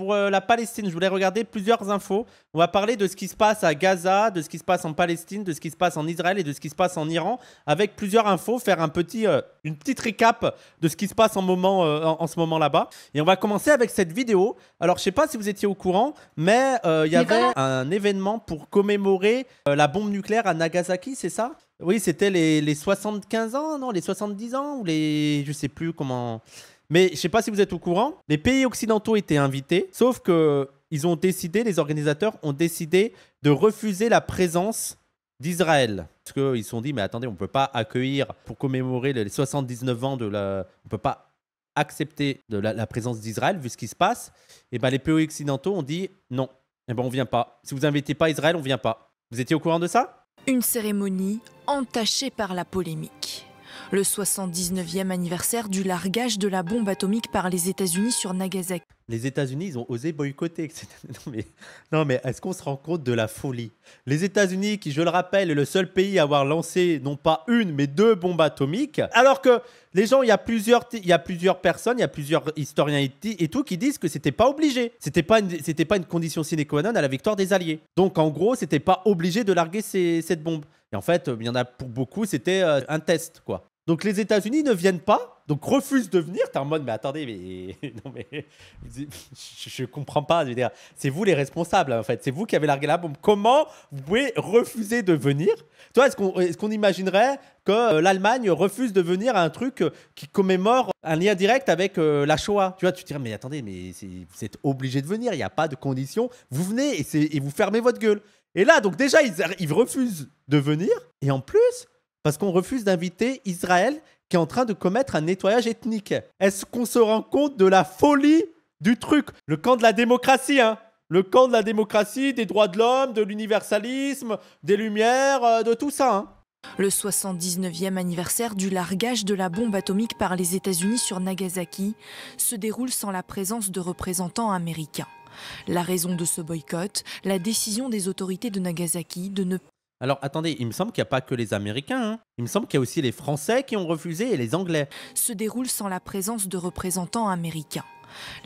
pour euh, la Palestine. Je voulais regarder plusieurs infos. On va parler de ce qui se passe à Gaza, de ce qui se passe en Palestine, de ce qui se passe en Israël et de ce qui se passe en Iran. Avec plusieurs infos, faire un petit, euh, une petite récap de ce qui se passe en, moment, euh, ce moment là-bas. Et on va commencer avec cette vidéo. Alors, je sais pas si vous étiez au courant, mais il y avait un événement pour commémorer la bombe nucléaire à Nagasaki, c'est ça Oui, c'était les, les 75 ans, non Les 70 ans ou les... Je sais plus comment... Mais je sais pas si vous êtes au courant, les pays occidentaux étaient invités, sauf que ils ont décidé, les organisateurs ont décidé de refuser la présence d'Israël. Parce qu'ils se sont dit, mais attendez, on ne peut pas accueillir pour commémorer les 79 ans de la... On ne peut pas accepter de la, présence d'Israël vu ce qui se passe. Et eh ben les pays occidentaux ont dit, non, eh ben, on ne vient pas. Si vous n'invitez pas Israël, on ne vient pas. Vous étiez au courant de ça Une cérémonie entachée par la polémique le 79e anniversaire du largage de la bombe atomique par les États-Unis sur Nagasaki. Les États-Unis, ils ont osé boycotter. Non mais, non mais est-ce qu'on se rend compte de la folie Les États-Unis, qui je le rappelle, est le seul pays à avoir lancé non pas une, mais deux bombes atomiques, alors que les gens, il y a plusieurs, il y a plusieurs personnes, il y a plusieurs historiens et, tout qui disent que c'était pas obligé, c'était pas c'était pas une condition sine qua non à la victoire des Alliés. Donc en gros, c'était pas obligé de larguer cette bombe. Et en fait, il y en a pour beaucoup, c'était euh, un test, quoi. Donc les États-Unis ne viennent pas, donc refusent de venir. T'es en mode, mais attendez, mais non mais je, comprends pas. dire, c'est vous les responsables en fait. C'est vous qui avez largué la bombe. Comment vous pouvez refuser de venir Toi, est-ce qu'on est qu'on imaginerait que euh, l'Allemagne refuse de venir à un truc euh, qui commémore un lien direct avec euh, la Shoah Tu vois, tu te dirais, mais attendez, mais vous êtes obligé de venir. Il n'y a pas de condition. Vous venez et, vous fermez votre gueule. Et là, donc déjà, ils refusent de venir. Et en plus, parce qu'on refuse d'inviter Israël qui est en train de commettre un nettoyage ethnique. Est-ce qu'on se rend compte de la folie du truc Le camp de la démocratie, hein le camp de la démocratie, des droits de l'homme, de l'universalisme, des lumières, euh, de tout ça. Hein. Le 79e anniversaire du largage de la bombe atomique par les États-Unis sur Nagasaki se déroule sans la présence de représentants américains. La raison de ce boycott, la décision des autorités de Nagasaki de ne alors attendez, il me semble qu'il n'y a pas que les Américains. Hein. Il me semble qu'il y a aussi les Français qui ont refusé et les Anglais. Se déroule sans la présence de représentants américains.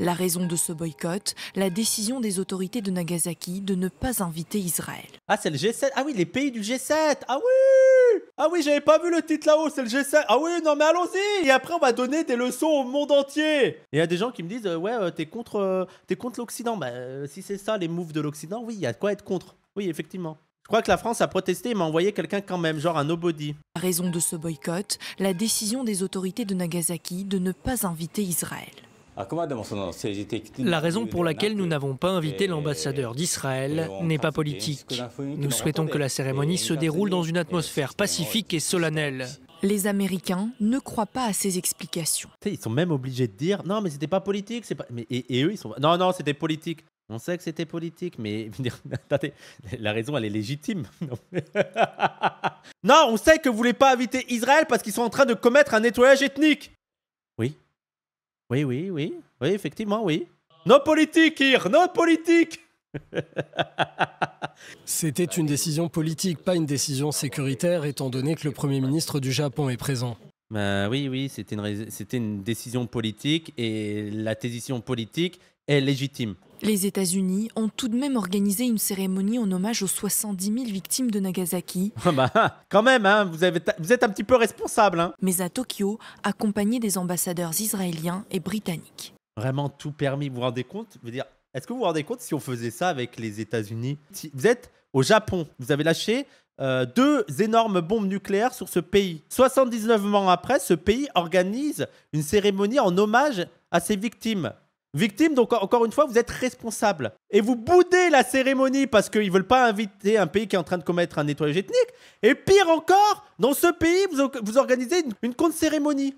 La raison de ce boycott, la décision des autorités de Nagasaki de ne pas inviter Israël. Ah, c'est le G7 Ah oui, les pays du G7 Ah oui Ah oui, j'avais pas vu le titre là-haut, c'est le G7 Ah oui, non mais allons-y Et après, on va donner des leçons au monde entier Et il y a des gens qui me disent euh, Ouais, euh, t'es contre, euh, contre l'Occident. Bah, si c'est ça les moves de l'Occident, oui, il y a de quoi être contre. Oui, effectivement. Je crois que la France a protesté et m'a envoyé quelqu'un quand même, genre un nobody. La raison de ce boycott, la décision des autorités de Nagasaki de ne pas inviter Israël. Ah, la raison pour laquelle nous n'avons pas invité l'ambassadeur d'Israël n'est pas politique. Nous souhaitons que la cérémonie se déroule dans une atmosphère pacifique et solennelle. Les Américains ne croient pas à ces explications. Ils sont même obligés de dire non, mais c'était pas politique, c'est pas. Mais, et, et, eux, ils sont. Non, non, c'était politique. On sait que c'était politique, mais attendez, la raison, elle est légitime. Non. on sait que vous voulez pas inviter Israël parce qu'ils sont en train de commettre un nettoyage ethnique. Oui. Oui, oui, oui. Oui, effectivement, oui. Nos politiques, Ir, nos politiques C'était une décision politique, pas une décision sécuritaire, étant donné que le Premier ministre du Japon est présent. Bah oui, oui, c'était une, une décision politique et la décision politique est légitime. Les États-Unis ont tout de même organisé une cérémonie en hommage aux 70 000 victimes de Nagasaki. Ah bah, quand même, hein, vous, êtes un petit peu responsable. Hein. Mais à Tokyo, accompagné des ambassadeurs israéliens et britanniques. Vraiment tout permis, vous vous rendez compte est-ce que vous vous rendez compte si on faisait ça avec les États-Unis si Vous êtes au Japon, vous avez lâché euh, deux énormes bombes nucléaires sur ce pays. 79 ans après, ce pays organise une cérémonie en hommage à ses victimes victime. Donc, encore une fois, vous êtes responsable. Et vous boudez la cérémonie parce qu'ils ne veulent pas inviter un pays qui est en train de commettre un nettoyage ethnique. Et pire encore, dans ce pays, vous, organisez une, contre-cérémonie.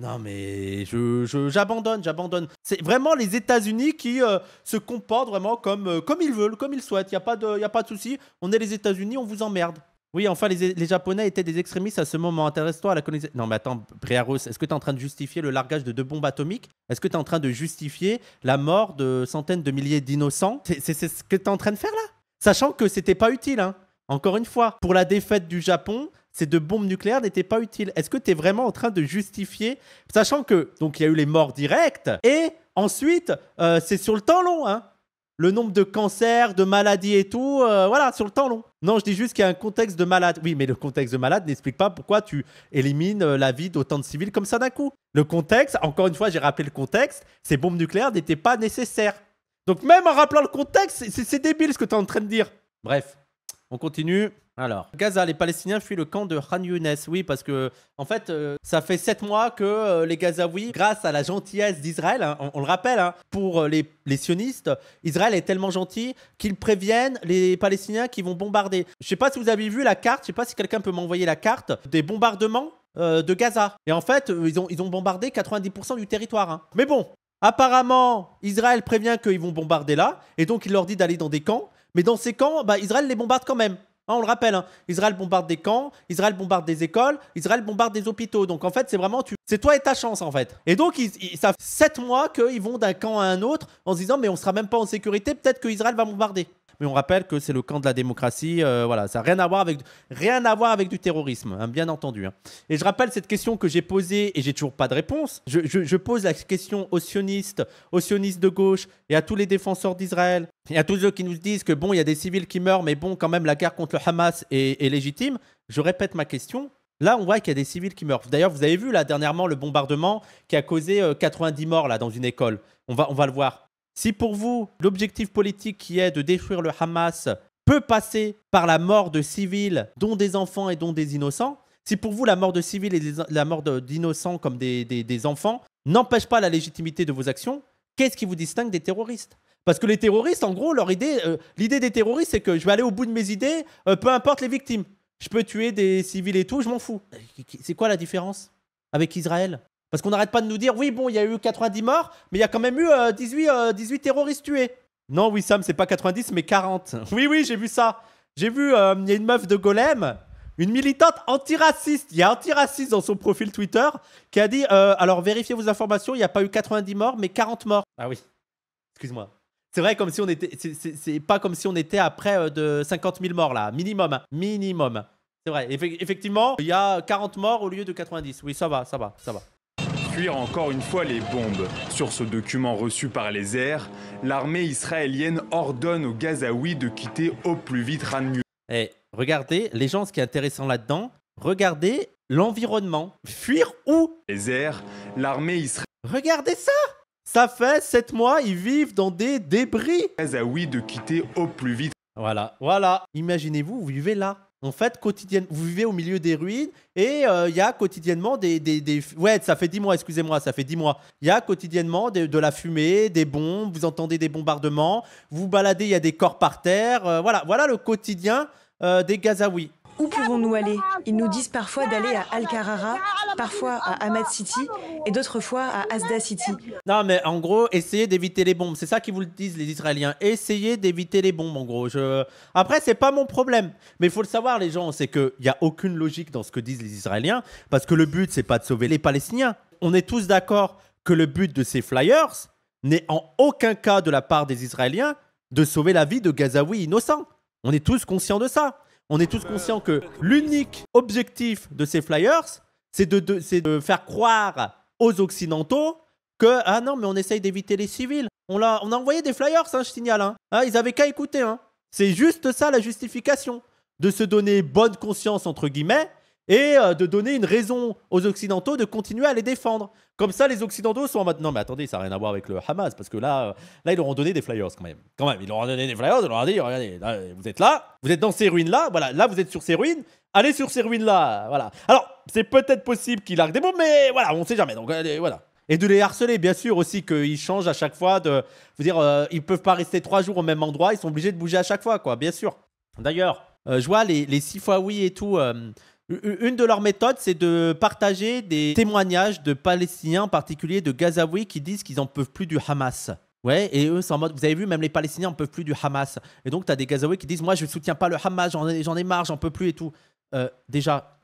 Non mais je j'abandonne, j'abandonne. C'est vraiment les États-Unis qui euh, se comportent vraiment comme euh, comme ils veulent, comme ils souhaitent. Il y a pas de y a pas de souci. On est les États-Unis, on vous emmerde. Oui, enfin, les, Japonais étaient des extrémistes à ce moment. Intéresse-toi à la colonisation. Non, mais attends, Briaros, est-ce que tu es en train de justifier le largage de deux bombes atomiques Est-ce que tu es en train de justifier la mort de centaines de milliers d'innocents C'est ce que tu es en train de faire là Sachant que c'était pas utile, hein. Encore une fois, pour la défaite du Japon, ces deux bombes nucléaires n'étaient pas utiles. Est-ce que tu es vraiment en train de justifier Sachant que, donc, il y a eu les morts directes et ensuite, euh, c'est sur le temps long, hein le nombre de cancers, de maladies et tout, euh, voilà, sur le temps long. Non, je dis juste qu'il y a un contexte de malade. Oui, mais le contexte de malade n'explique pas pourquoi tu élimines euh, la vie d'autant de civils comme ça d'un coup. Le contexte, encore une fois, j'ai rappelé le contexte, ces bombes nucléaires n'étaient pas nécessaires. Donc même en rappelant le contexte, c'est débile ce que tu es en train de dire. Bref. On continue. Alors, Gaza, les Palestiniens fuient le camp de Khan Younes. Oui, parce que, en fait, euh, ça fait sept mois que euh, les Gazaouis, grâce à la gentillesse d'Israël, hein, on, le rappelle, hein, pour euh, les, sionistes, Israël est tellement gentil qu'ils préviennent les Palestiniens qui vont bombarder. Je sais pas si vous avez vu la carte, je sais pas si quelqu'un peut m'envoyer la carte des bombardements de Gaza. Et en fait, ils ont, ils ont bombardé 90% du territoire. Hein. Mais bon, Apparemment, Israël prévient qu'ils vont bombarder là, et donc il leur dit d'aller dans des camps. Mais dans ces camps, bah, Israël les bombarde quand même. Hein, on le rappelle, hein. Israël bombarde des camps, Israël bombarde des écoles, Israël bombarde des hôpitaux. Donc en fait, c'est vraiment c'est toi et ta chance en fait. Et donc ils, ça fait 7 mois qu'ils vont d'un camp à un autre en se disant mais on sera même pas en sécurité, peut-être que Israël va bombarder mais on rappelle que c'est le camp de la démocratie. Euh, voilà, ça n'a rien à voir avec rien à voir avec du terrorisme, hein, bien entendu. Hein. Et je rappelle cette question que j'ai posée et j'ai toujours pas de réponse. Je, pose la question aux sionistes, aux sionistes de gauche et à tous les défenseurs d'Israël et à tous ceux qui nous disent que bon, il y a des civils qui meurent, mais bon, quand même, la guerre contre le Hamas est, légitime. Je répète ma question. Là, on voit qu'il y a des civils qui meurent. D'ailleurs, vous avez vu là dernièrement le bombardement qui a causé 90 euh, morts là dans une école. On va, on va le voir. Si pour vous, l'objectif politique qui est de détruire le Hamas peut passer par la mort de civils, dont des enfants et dont des innocents, si pour vous la mort de civils et la mort d'innocents comme des, enfants n'empêche pas la légitimité de vos actions, qu'est-ce qui vous distingue des terroristes parce que les terroristes, en gros, leur idée, euh, l'idée des terroristes, c'est que je vais aller au bout de mes idées, euh, peu importe les victimes. Je peux tuer des civils et tout, je m'en fous. Euh, c'est quoi la différence avec Israël parce qu'on n'arrête pas de nous dire, oui, bon, il y a eu 90 morts, mais il y a quand même eu 18, euh, 18 euh, terroristes tués. Non, oui, Sam, c'est pas 90, mais 40. Oui, oui, j'ai vu ça. J'ai vu, euh, il y a une meuf de Golem, une militante antiraciste. Il y a antiraciste dans son profil Twitter qui a dit, alors vérifiez vos informations, il n'y a pas eu 90 morts, mais 40 morts. Ah oui, excuse-moi. C'est vrai, comme si on était. C'est pas comme si on était après de 50 000 morts, là. Minimum. Minimum. C'est vrai. Effectivement, il y a 40 morts au lieu de 90. Oui, ça va, ça va, ça va fuir encore une fois les bombes. Sur ce document reçu par les airs, l'armée israélienne ordonne aux Gazaouis de quitter au plus vite Ranmu. Eh, regardez, les gens, ce qui est intéressant là-dedans, regardez l'environnement. Fuir où Les airs, l'armée israélienne. Regardez ça Ça fait 7 mois, ils vivent dans des débris Gazaouis de quitter au plus vite. Voilà, voilà. Imaginez-vous, vous vivez là. En fait, quotidien, vous vivez au milieu des ruines et euh, il y a quotidiennement des, des, des, Ouais, ça fait 10 mois, excusez-moi, ça fait 10 mois. Il y a quotidiennement de, la fumée, des bombes, vous entendez des bombardements, vous baladez, il y a des corps par terre. Euh, voilà, voilà le quotidien euh, des Gazaouis. Où pouvons-nous aller Ils nous disent parfois d'aller à Al-Karara, parfois à Ahmad City et d'autres fois à Asda City. Non, mais en gros, essayez d'éviter les bombes. C'est ça qu'ils vous le disent, les Israéliens. Essayez d'éviter les bombes, en gros. Je... Après, c'est pas mon problème. Mais il faut le savoir, les gens, c'est qu'il n'y a aucune logique dans ce que disent les Israéliens parce que le but, c'est pas de sauver les Palestiniens. On est tous d'accord que le but de ces flyers n'est en aucun cas de la part des Israéliens de sauver la vie de Gazaouis innocents. On est tous conscients de ça on est tous conscients que l'unique objectif de ces flyers, c'est de, faire croire aux Occidentaux que, ah non, mais on essaye d'éviter les civils. On a, envoyé des flyers, hein, je signale. Hein. Ah, ils avaient qu'à écouter. Hein. C'est juste ça la justification. De se donner bonne conscience, entre guillemets, et euh, de donner une raison aux Occidentaux de continuer à les défendre. Comme ça, les Occidentaux sont en mode non, mais attendez, ça n'a rien à voir avec le Hamas, parce que là, euh, là ils leur ont donné des flyers quand même. Quand même, ils leur ont donné des flyers, ils leur ont dit regardez, vous êtes là, vous êtes dans ces ruines-là, voilà, là, vous êtes sur ces ruines, allez sur ces ruines-là, voilà. Alors, c'est peut-être possible qu'il larguent des bombes, mais voilà, on ne sait jamais, donc allez, euh, voilà. Et de les harceler, bien sûr aussi qu'ils changent à chaque fois de. Vous dire, ils peuvent pas rester trois jours au même endroit, ils sont obligés de bouger à chaque fois, quoi, bien sûr. D'ailleurs, je vois les, les six fois oui et tout une de leurs méthodes, c'est de partager des témoignages de Palestiniens, en particulier de Gazaouis, qui disent qu'ils n'en peuvent plus du Hamas. Ouais, et eux, c'est en mode, vous avez vu, même les Palestiniens n'en peuvent plus du Hamas. Et donc, tu as des Gazaouis qui disent, moi, je ne soutiens pas le Hamas, j'en ai, j'en ai marre, j'en peux plus et tout. Euh, déjà,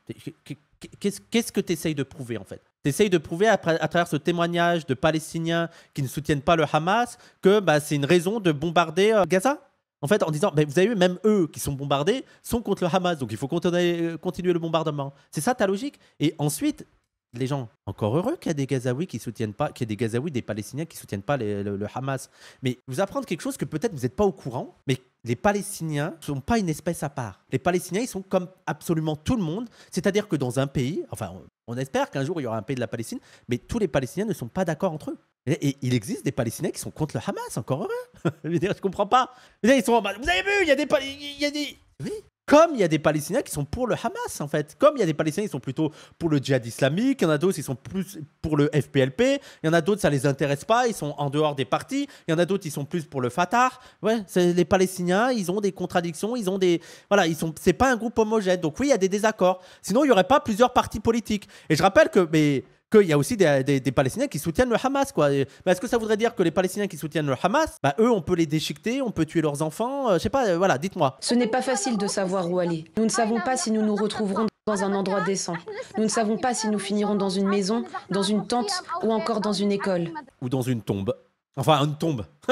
qu'est-ce, que tu essayes de prouver, en fait Tu essayes de prouver, à, travers ce témoignage de Palestiniens qui ne soutiennent pas le Hamas, que bah, c'est une raison de bombarder euh, Gaza en fait, en disant, mais vous avez vu, même eux qui sont bombardés sont contre le Hamas, donc il faut euh, continuer, le bombardement. C'est ça ta logique. Et ensuite, les gens, encore heureux qu'il y a des Gazaouis qui soutiennent pas, qu'il a des des Palestiniens qui soutiennent pas le, Hamas. Mais vous apprendre quelque chose que peut-être vous n'êtes pas au courant, mais les Palestiniens ne sont pas une espèce à part. Les Palestiniens, ils sont comme absolument tout le monde. C'est-à-dire que dans un pays, enfin, on espère qu'un jour il y aura un pays de la Palestine, mais tous les Palestiniens ne sont pas d'accord entre eux. Et, il existe des Palestiniens qui sont contre le Hamas, encore heureux. je veux dire, je comprends pas. vous avez vu, il y a des. Oui. Comme il y a des Palestiniens qui sont pour le Hamas, en fait. Comme il y a des Palestiniens qui sont plutôt pour le djihad islamique, il y en a d'autres qui sont plus pour le FPLP, il y en a d'autres, ça les intéresse pas, ils sont en dehors des partis, il y en a d'autres, ils sont plus pour le Fatah. Ouais, les Palestiniens, ils ont des contradictions, ils ont des. Voilà, ils sont. C'est pas un groupe homogène. Donc oui, il y a des désaccords. Sinon, il n'y aurait pas plusieurs partis politiques. Et je rappelle que. Mais, qu'il y a aussi des, Palestiniens qui soutiennent le Hamas. Quoi. est-ce que ça voudrait dire que les Palestiniens qui soutiennent le Hamas, bah, eux, on peut les déchiqueter, on peut tuer leurs enfants euh, Je sais pas, euh, voilà, dites-moi. Ce n'est pas facile de savoir où aller. Nous ne savons pas si nous nous retrouverons dans un endroit décent. Nous ne savons pas si nous finirons dans une maison, dans une tente ou encore dans une école. Ou dans une tombe. Enfin, une tombe.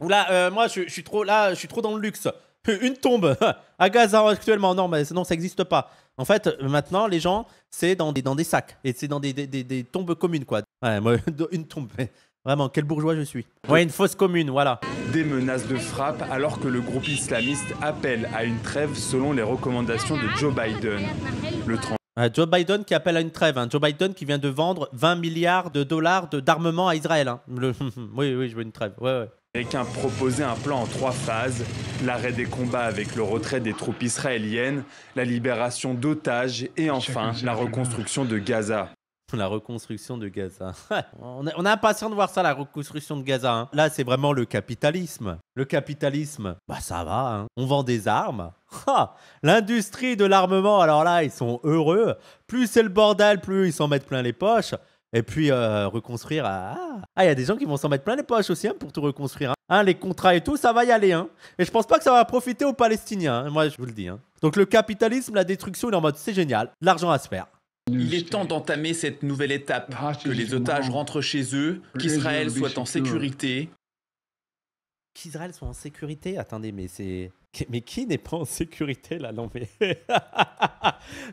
Oula, là, euh, moi, je suis trop là, je suis trop dans le luxe une tombe à Gaza actuellement. Non, mais sinon ça n'existe pas. En fait, maintenant, les gens, c'est dans des, dans des sacs et c'est dans des, tombes communes, quoi. Ouais, moi, une tombe. Vraiment, quel bourgeois je suis. Ouais, une fosse commune, voilà. Des menaces de frappe alors que le groupe islamiste appelle à une trêve selon les recommandations de Joe Biden. Le 30... Euh, Joe Biden qui appelle à une trêve. Hein. Joe Biden qui vient de vendre 20 milliards de dollars d'armement à Israël. Hein. oui, oui, je veux une trêve. Ouais, ouais. Proposer proposer un plan en trois phases, l'arrêt des combats avec le retrait des troupes israéliennes, la libération d'otages et enfin la reconstruction de Gaza. La reconstruction de Gaza. on, est, impatient de voir ça, la reconstruction de Gaza. Hein. Là, c'est vraiment le capitalisme. Le capitalisme, bah ça va. Hein. On vend des armes. L'industrie de l'armement, alors là, ils sont heureux. Plus c'est le bordel, plus ils s'en mettent plein les poches. Et puis euh, reconstruire. Ah, il y a des gens qui vont s'en mettre plein les poches aussi hein, pour tout reconstruire. Hein. hein. les contrats et tout, ça va y aller. Et hein. je pense pas que ça va profiter aux Palestiniens. Moi, je vous le dis. Donc le capitalisme, la destruction, il est en mode c'est génial, l'argent à se faire. Il est temps d'entamer cette nouvelle étape, ah, que les otages rentrent chez eux, qu'Israël soit en sécurité. Qu'Israël soit en sécurité Attendez, mais c'est... Mais qui n'est pas en sécurité là, non mais...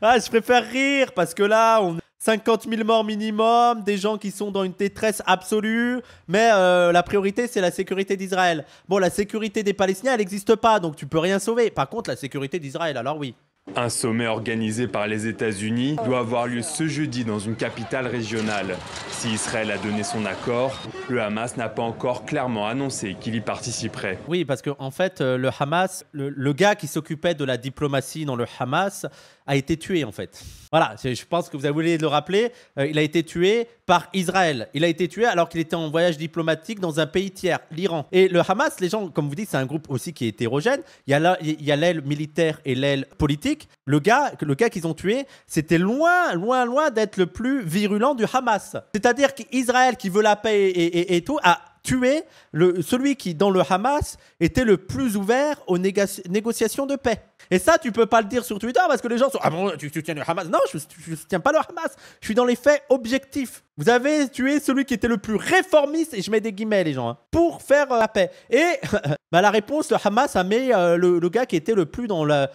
ah, je préfère rire parce que là, on... 50 000 morts minimum, des gens qui sont dans une détresse absolue, mais euh, la priorité c'est la sécurité d'Israël. Bon, la sécurité des Palestiniens, elle n'existe pas, donc tu peux rien sauver. Par contre, la sécurité d'Israël, alors oui. Un sommet organisé par les États-Unis doit avoir lieu ce jeudi dans une capitale régionale. Si Israël a donné son accord, le Hamas n'a pas encore clairement annoncé qu'il y participerait. Oui, parce qu'en en fait, euh, le Hamas, le, gars qui s'occupait de la diplomatie dans le Hamas, a été tué en fait. Voilà, je pense que vous avez voulu le rappeler, euh, il a été tué par Israël. Il a été tué alors qu'il était en voyage diplomatique dans un pays tiers, l'Iran. Et le Hamas, les gens, comme vous dites, c'est un groupe aussi qui est hétérogène. Il y a l'aile militaire et l'aile politique le gars, le gars qu'ils ont tué, c'était loin, loin, loin d'être le plus virulent du Hamas. C'est-à-dire qu'Israël, qui veut la paix et, et tout, a tuer le, celui qui, dans le Hamas, était le plus ouvert aux négociations de paix. Et ça, tu peux pas le dire sur Twitter parce que les gens sont Ah bon, tu soutiens le Hamas Non, je ne soutiens pas le Hamas. Je suis dans les faits objectifs. Vous avez tué celui qui était le plus réformiste, et je mets des guillemets, les gens, hein, pour faire euh, la paix. Et bah, la réponse, le Hamas a mis euh, le, gars qui était le plus dans la,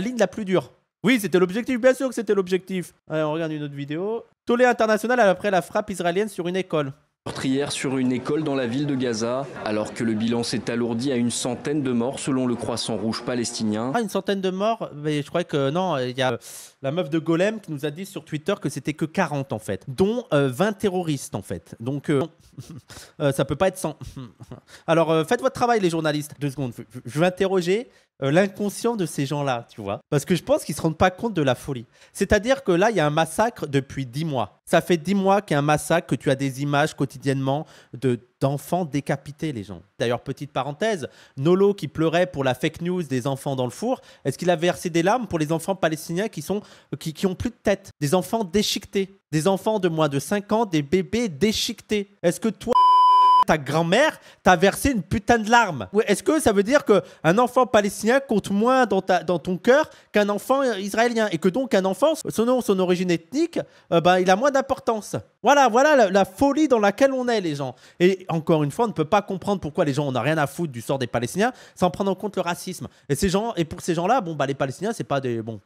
ligne la plus dure. Oui, c'était l'objectif, bien sûr que c'était l'objectif. Allez, on regarde une autre vidéo. Tollé international après la frappe israélienne sur une école meurtrière sur une école dans la ville de Gaza, alors que le bilan s'est alourdi à une centaine de morts selon le Croissant Rouge palestinien. Ah, une centaine de morts Mais je crois que non, il y a la meuf de Golem qui nous a dit sur Twitter que c'était que 40 en fait, dont 20 euh, terroristes en fait. Donc euh, euh, ça peut pas être 100. Alors faites votre travail les journalistes. Deux secondes, je vais interroger euh, l'inconscient de ces gens-là, tu vois. Parce que je pense qu'ils ne se rendent pas compte de la folie. C'est-à-dire que là, il y a un massacre depuis dix mois. Ça fait dix mois qu'il y a un massacre, que tu as des images quotidiennement de d'enfants décapités, les gens. D'ailleurs, petite parenthèse, Nolo qui pleurait pour la fake news des enfants dans le four, est-ce qu'il a versé des larmes pour les enfants palestiniens qui, sont, qui, ont plus de tête Des enfants déchiquetés, des enfants de moins de 5 ans, des bébés déchiquetés. Est-ce que toi ta grand-mère t'a versé une putain de larme. Est-ce que ça veut dire qu'un enfant palestinien compte moins dans, ta, dans ton cœur qu'un enfant israélien et que donc un enfant, son nom, son origine ethnique, euh, bah, il a moins d'importance Voilà, voilà la, folie dans laquelle on est, les gens. Et encore une fois, on ne peut pas comprendre pourquoi les gens, n'ont rien à foutre du sort des Palestiniens sans prendre en compte le racisme. Et, ces gens, et pour ces gens-là, bon, bah, les Palestiniens, c'est pas des. Bon,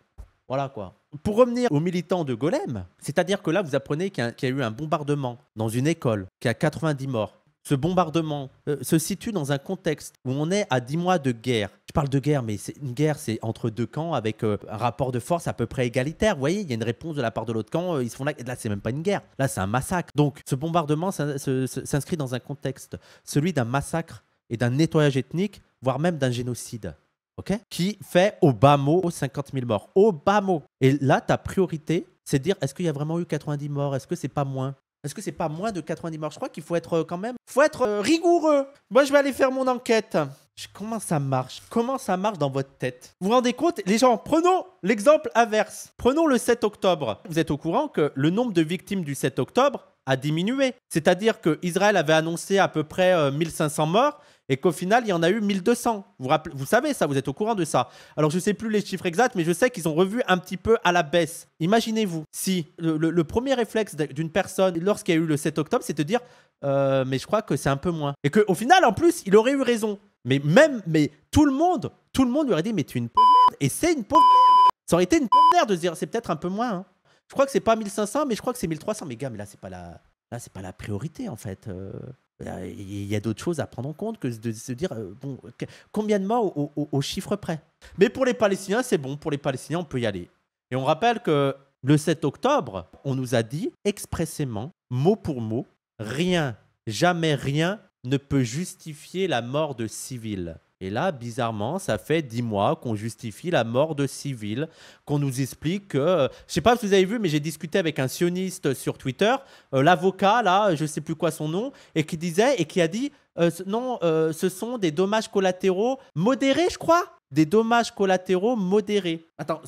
voilà quoi. Pour revenir aux militants de Golem, c'est-à-dire que là, vous apprenez qu'il y, a eu un bombardement dans une école qui a 90 morts ce bombardement euh, se situe dans un contexte où on est à 10 mois de guerre. Je parle de guerre, mais c'est une guerre, c'est entre deux camps avec euh, un rapport de force à peu près égalitaire. Vous voyez, il y a une réponse de la part de l'autre camp. Euh, ils se font là. Là, c'est même pas une guerre. Là, c'est un massacre. Donc, ce bombardement s'inscrit dans un contexte, celui d'un massacre et d'un nettoyage ethnique, voire même d'un génocide. qui fait au bas mot 50 000 morts. Au bas mot. Et là, ta priorité, c'est de dire est-ce qu'il y a vraiment eu 90 morts Est-ce que c'est pas moins est-ce que c'est pas moins de 90 morts. Je crois qu'il faut être euh, quand même. faut être euh, rigoureux. Moi, je vais aller faire mon enquête. Comment ça marche Comment ça marche dans votre tête Vous vous rendez compte Les gens, prenons l'exemple inverse. Prenons le 7 octobre. Vous êtes au courant que le nombre de victimes du 7 octobre a diminué. C'est-à-dire que Israël avait annoncé à peu près 1500 euh, morts et qu'au final, il y en a eu 1200. Vous, vous savez ça, vous êtes au courant de ça. Alors, je ne sais plus les chiffres exacts, mais je sais qu'ils ont revu un petit peu à la baisse. Imaginez-vous, si le, premier réflexe d'une personne lorsqu'il y a eu le 7 octobre, c'est de dire euh, Mais je crois que c'est un peu moins. Et qu'au final, en plus, il aurait eu raison. Mais même, mais tout le monde, tout le monde lui aurait dit Mais tu es une pauvre Et c'est une pauvre Ça aurait été une pauvre de se dire C'est peut-être un peu moins. Hein. Je crois que c'est pas 1500, mais je crois que c'est 1300. Mais gars, mais là, c'est pas la, là, c'est pas la priorité en fait. Euh. Euh, il y a d'autres choses à prendre en compte que de se dire euh, combien de morts au, au chiffre près. Mais pour les Palestiniens, c'est bon. Pour les Palestiniens, on peut y aller. Et on rappelle que le 7 octobre, on nous a dit expressément, mot pour mot, rien, jamais rien ne peut justifier la mort de civils. Et là, bizarrement, ça fait dix mois qu'on justifie la mort de civils, qu'on nous explique que, Je euh, je sais pas si vous avez vu, mais j'ai discuté avec un sioniste sur Twitter, euh, l'avocat là, je sais plus quoi son nom, et qui disait et qui a dit euh, non, ce sont des dommages collatéraux modérés, je crois, des dommages collatéraux modérés. Attends,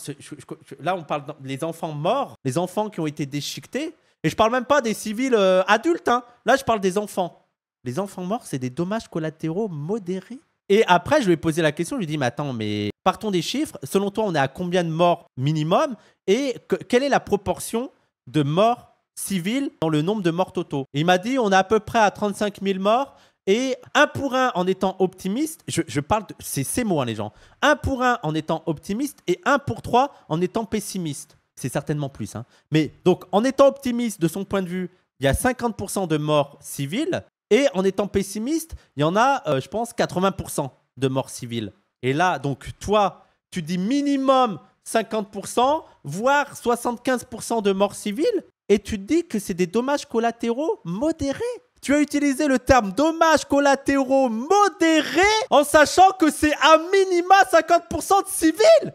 là on parle des enfants morts, les enfants qui ont été déchiquetés, et je parle même pas des civils adultes, hein. là je parle des enfants. Les enfants morts, c'est des dommages collatéraux modérés. Et après, je lui ai posé la question, je lui ai dit, mais attends, mais partons des chiffres. Selon toi, on est à combien de morts minimum et quelle est la proportion de morts civiles dans le nombre de morts totaux Il m'a dit, on est à peu près à 35 000 morts. Et un pour un en étant optimiste, je, parle, de ces mots, hein, les gens. Un pour un en étant optimiste et un pour trois en étant pessimiste. C'est certainement plus. Hein. Mais donc, en étant optimiste de son point de vue, il y a 50% de morts civiles et en étant pessimiste, il y en a, euh, je pense, 80% de morts civiles. Et là, donc, toi, tu dis minimum 50%, voire 75% de morts civiles, et tu te dis que c'est des dommages collatéraux modérés. Tu as utilisé le terme dommages collatéraux modérés en sachant que c'est à minima 50% de civils.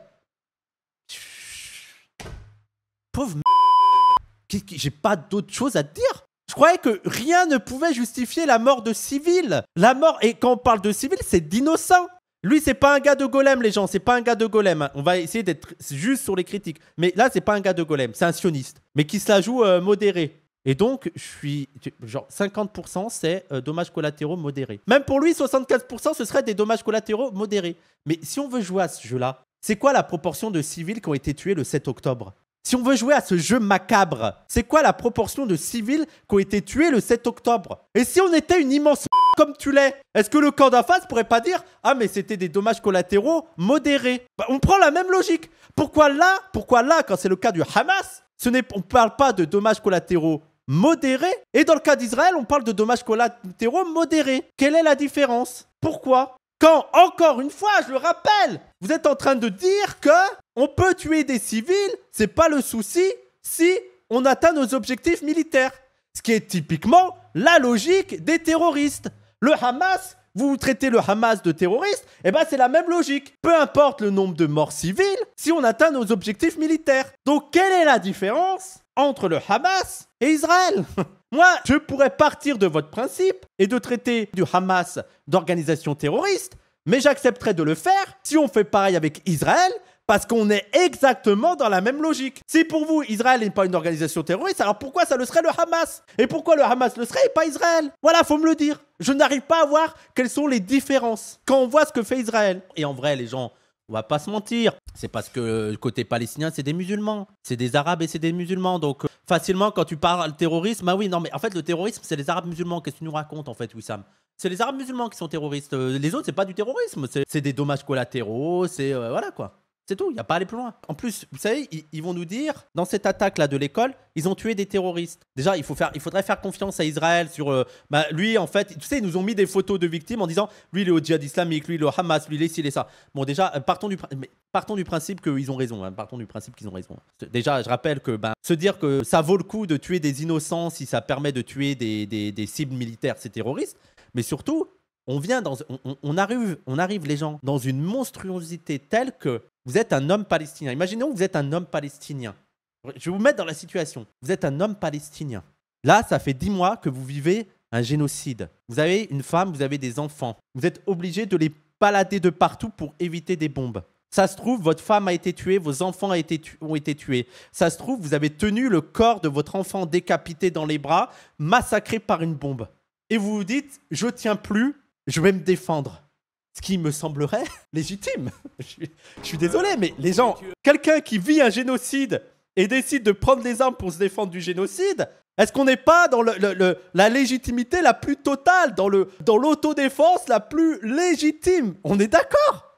Pauvre J'ai pas d'autre chose à te dire. Je croyais que rien ne pouvait justifier la mort de civils. La mort, et quand on parle de civils, c'est d'innocents. Lui, c'est pas un gars de golem, les gens. C'est pas un gars de golem. Hein. On va essayer d'être juste sur les critiques. Mais là, c'est pas un gars de golem. C'est un sioniste. Mais qui se la joue euh, modéré. Et donc, je suis. Genre, 50%, c'est euh, dommages collatéraux modérés. Même pour lui, 75%, ce serait des dommages collatéraux modérés. Mais si on veut jouer à ce jeu-là, c'est quoi la proportion de civils qui ont été tués le 7 octobre si on veut jouer à ce jeu macabre, c'est quoi la proportion de civils qui ont été tués le 7 octobre Et si on était une immense comme tu l'es Est-ce que le camp d'en pourrait pas dire Ah mais c'était des dommages collatéraux modérés bah, On prend la même logique. Pourquoi là Pourquoi là quand c'est le cas du Hamas ce On ne parle pas de dommages collatéraux modérés et dans le cas d'Israël on parle de dommages collatéraux modérés. Quelle est la différence Pourquoi quand, encore une fois, je le rappelle, vous êtes en train de dire que on peut tuer des civils, c'est pas le souci, si on atteint nos objectifs militaires. Ce qui est typiquement la logique des terroristes. Le Hamas, vous traitez le Hamas de terroriste, et eh ben c'est la même logique. Peu importe le nombre de morts civiles, si on atteint nos objectifs militaires. Donc quelle est la différence entre le Hamas et Israël Moi, je pourrais partir de votre principe et de traiter du Hamas d'organisation terroriste, mais j'accepterais de le faire si on fait pareil avec Israël parce qu'on est exactement dans la même logique. Si pour vous, Israël n'est pas une organisation terroriste, alors pourquoi ça le serait le Hamas Et pourquoi le Hamas le serait et pas Israël Voilà, faut me le dire. Je n'arrive pas à voir quelles sont les différences quand on voit ce que fait Israël. Et en vrai, les gens, on va pas se mentir. C'est parce que côté palestinien, c'est des musulmans. C'est des arabes et c'est des musulmans. Donc, euh, facilement, quand tu parles terrorisme, ah oui, non, mais en fait, le terrorisme, c'est les arabes musulmans. Qu'est-ce que tu nous racontes, en fait, Wissam C'est les arabes musulmans qui sont terroristes. Euh, les autres, c'est pas du terrorisme. C'est des dommages collatéraux. C'est. Euh, voilà, quoi. C'est tout, il n'y a pas à aller plus loin. En plus, vous savez, ils, vont nous dire, dans cette attaque-là de l'école, ils ont tué des terroristes. Déjà, il, faut faire, il faudrait faire confiance à Israël sur... Euh, bah, lui, en fait, tu sais, ils nous ont mis des photos de victimes en disant, lui, il est au djihad islamique, lui, il est au Hamas, lui, il est ci, est ça. Bon, déjà, euh, partons du, partons du principe qu'ils ont raison. Hein, partons du principe qu'ils ont raison. Déjà, je rappelle que ben, se dire que ça vaut le coup de tuer des innocents si ça permet de tuer des, des- des cibles militaires, c'est terroristes, Mais surtout, on vient dans, on, arrive, on arrive les gens dans une monstruosité telle que vous êtes un homme palestinien. Imaginons que vous êtes un homme palestinien. Je vais vous mettre dans la situation. Vous êtes un homme palestinien. Là, ça fait dix mois que vous vivez un génocide. Vous avez une femme, vous avez des enfants. Vous êtes obligé de les balader de partout pour éviter des bombes. Ça se trouve, votre femme a été tuée, vos enfants ont été tués. Ça se trouve, vous avez tenu le corps de votre enfant décapité dans les bras, massacré par une bombe. Et vous vous dites, je tiens plus, je vais me défendre. Ce qui me semblerait légitime. je, suis, désolé, mais les gens, quelqu'un qui vit un génocide et décide de prendre des armes pour se défendre du génocide, est-ce qu'on n'est pas dans la légitimité la plus totale, dans l'autodéfense dans la plus légitime On est d'accord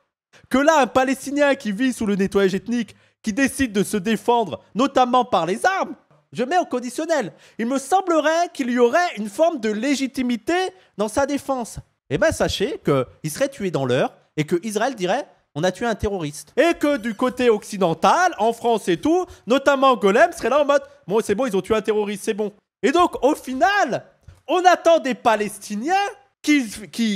que là, un Palestinien qui vit sous le nettoyage ethnique, qui décide de se défendre, notamment par les armes, je mets au conditionnel. Il me semblerait qu'il y aurait une forme de légitimité dans sa défense eh ben sachez qu'il serait tué dans l'heure et qu'Israël dirait on a tué un terroriste. Et que du côté occidental, en France et tout, notamment Golem serait là en mode bon c'est bon ils ont tué un terroriste c'est bon. Et donc au final, on attend des Palestiniens qui,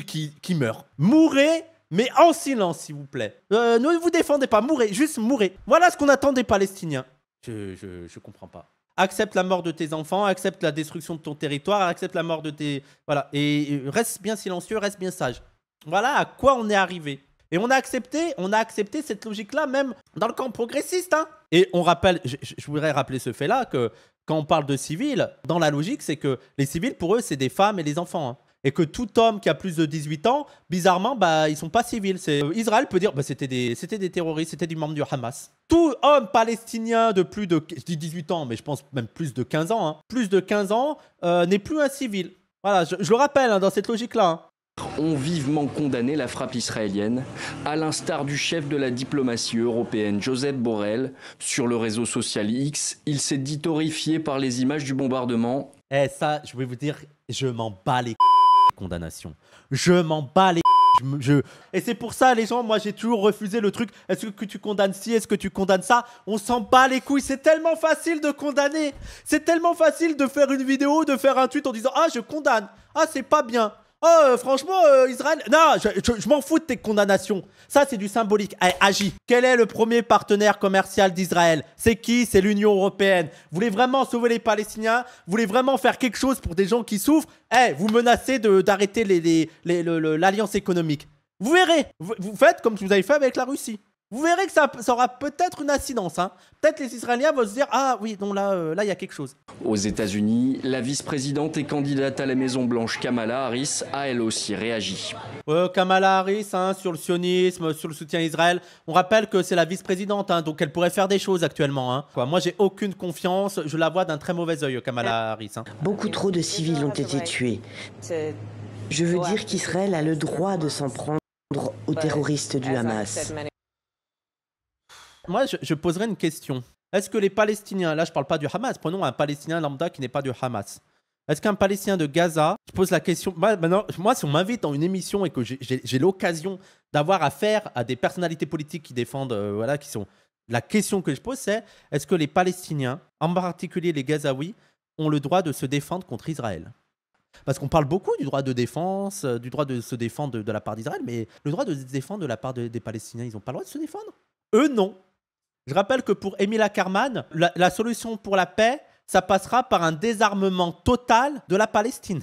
qui, qui, meurent. Mourez mais en silence, s'il vous plaît. Euh, ne vous défendez pas, mourez, juste mourrez. Voilà ce qu'on attend des Palestiniens. Je, je, je comprends pas accepte la mort de tes enfants, accepte la destruction de ton territoire, accepte la mort de tes... Voilà, et reste bien silencieux, reste bien sage. Voilà à quoi on est arrivé. Et on a accepté, on a accepté cette logique-là même dans le camp progressiste. Hein. Et on rappelle, je, voudrais rappeler ce fait-là, que quand on parle de civils, dans la logique, c'est que les civils, pour eux, c'est des femmes et des enfants. Hein et que tout homme qui a plus de 18 ans, bizarrement, bah, ils sont pas civils. Euh, Israël peut dire bah, c'était des, c'était des terroristes, c'était des membres du Hamas. Tout homme palestinien de plus de je dis 18 ans, mais je pense même plus de 15 ans, hein, plus de 15 ans euh, n'est plus un civil. Voilà, je, le rappelle hein, dans cette logique-là. On hein. ont vivement condamné la frappe israélienne, à l'instar du chef de la diplomatie européenne Joseph Borrell. Sur le réseau social X, il s'est dit horrifié par les images du bombardement. Eh ça, je vais vous dire, je m'en bats les condamnation. Je m'en bats les. Je, Et c'est pour ça, les gens, moi j'ai toujours refusé le truc. Est-ce que tu condamnes ci Est-ce que tu condamnes ça On s'en bat les couilles. C'est tellement facile de condamner. C'est tellement facile de faire une vidéo, de faire un tweet en disant Ah, je condamne. Ah, c'est pas bien. Oh, euh, franchement, euh, Israël. Non, je, m'en fous de tes condamnations. Ça, c'est du symbolique. Allez, eh, agis. Quel est le premier partenaire commercial d'Israël C'est qui C'est l'Union européenne. Vous voulez vraiment sauver les Palestiniens Vous voulez vraiment faire quelque chose pour des gens qui souffrent Eh, vous menacez d'arrêter l'alliance les, économique. Vous verrez. vous faites comme vous avez fait avec la Russie. Vous verrez que ça, aura peut-être une incidence. Hein. Peut-être les Israéliens vont se dire Ah oui, donc là, euh, là, il y a quelque chose. Aux États-Unis, la vice-présidente et candidate à la Maison-Blanche, Kamala Harris, a elle aussi réagi. Kamala Harris, hein, sur le sionisme, sur le soutien à Israël, on rappelle que c'est la vice-présidente, hein, donc elle pourrait faire des choses actuellement. Quoi, moi, j'ai aucune confiance, je la vois d'un très mauvais œil, Kamala euh, Harris. Beaucoup trop de civils ont été tués. Je veux dire qu'Israël a le droit de s'en prendre aux terroristes du Hamas. Moi, je, je poserais une question. Est-ce que les Palestiniens, là je ne parle pas du Hamas, prenons un Palestinien lambda qui n'est pas du Hamas. Est-ce qu'un Palestinien de Gaza, je pose la question, moi, maintenant, moi si on m'invite dans une émission et que j'ai l'occasion d'avoir affaire à des personnalités politiques qui défendent, euh, voilà, qui sont... La question que je pose, c'est est-ce que les Palestiniens, en particulier les Gazaouis, ont le droit de se défendre contre Israël parce qu'on parle beaucoup du droit de défense, euh, du droit de se défendre de, la part d'Israël, mais le droit de se défendre de la part des Palestiniens, ils n'ont pas le droit de se défendre Eux, non. Je rappelle que pour Émile Carman, la, solution pour la paix, ça passera par un désarmement total de la Palestine.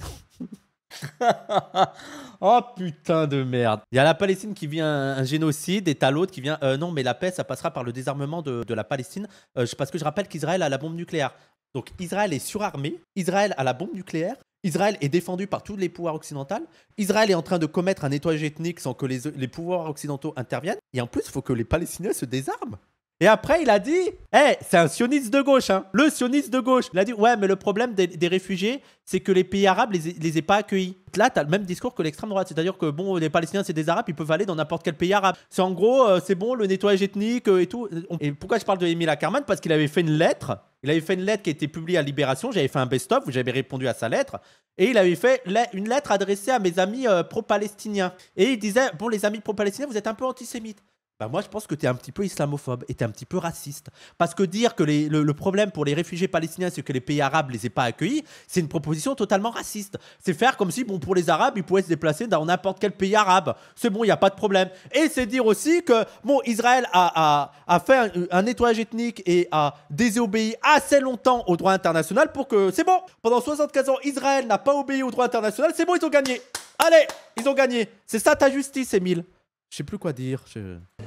oh putain de merde. Il y a la Palestine qui vient un, génocide et t'as l'autre qui vient. Euh, non, mais la paix, ça passera par le désarmement de, la Palestine. Euh, parce que je rappelle qu'Israël a la bombe nucléaire. Donc Israël est surarmé. Israël a la bombe nucléaire. Israël est défendu par tous les pouvoirs occidentaux. Israël est en train de commettre un nettoyage ethnique sans que les, les pouvoirs occidentaux interviennent. Et en plus, il faut que les Palestiniens se désarment. Et après, il a dit, hé, c'est un sioniste de gauche, hein, le sioniste de gauche. Il a dit, ouais, mais le problème des, réfugiés, c'est que les pays arabes les, les aient pas accueillis. Là, tu as le même discours que l'extrême droite. C'est-à-dire que, bon, les Palestiniens, c'est des Arabes, ils peuvent aller dans n'importe quel pays arabe. C'est en gros, euh, c'est bon, le nettoyage ethnique euh, et tout. Et pourquoi je parle de Emil Ackerman Parce qu'il avait fait une lettre. Il avait fait une lettre qui a été publiée à Libération. J'avais fait un best-of j'avais répondu à sa lettre. Et il avait fait une lettre adressée à mes amis euh, pro-palestiniens. Et il disait, bon, les amis pro-palestiniens, vous êtes un peu antisémites bah moi, je pense que tu es un petit peu islamophobe et tu un petit peu raciste. Parce que dire que le, problème pour les réfugiés palestiniens, c'est que les pays arabes les aient pas accueillis, c'est une proposition totalement raciste. C'est faire comme si, bon, pour les Arabes, ils pouvaient se déplacer dans n'importe quel pays arabe. C'est bon, il n'y a pas de problème. Et c'est dire aussi que, bon, Israël a, a, fait un, nettoyage ethnique et a désobéi assez longtemps au droit international pour que, c'est bon, pendant 75 ans, Israël n'a pas obéi au droit international, c'est bon, ils ont gagné. Allez, ils ont gagné. C'est ça ta justice, Emile je sais plus quoi dire.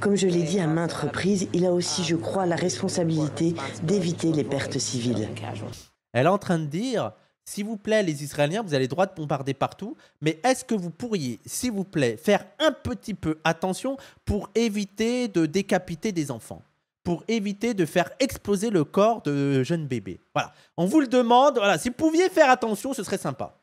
Comme je l'ai dit à maintes reprises, il a aussi, je crois, la responsabilité d'éviter les pertes civiles. Elle est en train de dire, s'il vous plaît, les Israéliens, vous avez le droit de bombarder partout, mais est-ce que vous pourriez, s'il vous plaît, faire un petit peu attention pour éviter de décapiter des enfants pour éviter de faire exploser le corps de jeunes bébés. Voilà, on vous le demande. Voilà, si vous pouviez faire attention, ce serait sympa.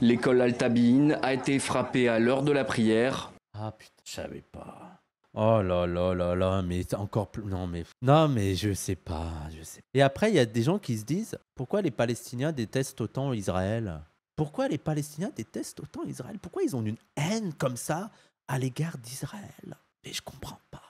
L'école Altabine a été frappée à l'heure de la prière. Ah putain. Je savais pas. Oh là là là là, mais encore plus. Non, mais. Non, mais je sais pas, je sais. Et après, il y a des gens qui se disent pourquoi les Palestiniens détestent autant Israël Pourquoi les Palestiniens détestent autant Israël Pourquoi ils ont une haine comme ça à l'égard d'Israël Mais je comprends pas